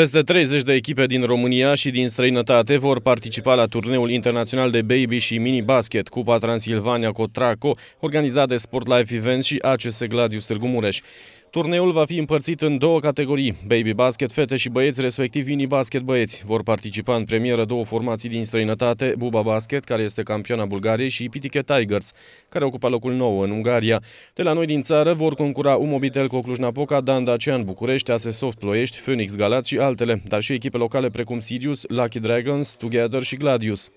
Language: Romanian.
Peste 30 de echipe din România și din străinătate vor participa la turneul internațional de baby și mini basket Cupa Transilvania Cotraco, organizat de Sport Life Events și ACS Gladius Târgu Mureș. Turneul va fi împărțit în două categorii, baby basket fete și băieți, respectiv mini basket băieți. Vor participa în premieră două formații din străinătate, Buba Basket, care este campioana Bulgariei, și Pitike Tigers, care ocupa locul nou în Ungaria. De la noi din țară vor concura Umobitel Cluj-Napoca, Dan Dacian București, Asesoft Ploiești, Phoenix Galați și altele, dar și echipe locale precum Sirius, Lucky Dragons, Together și Gladius.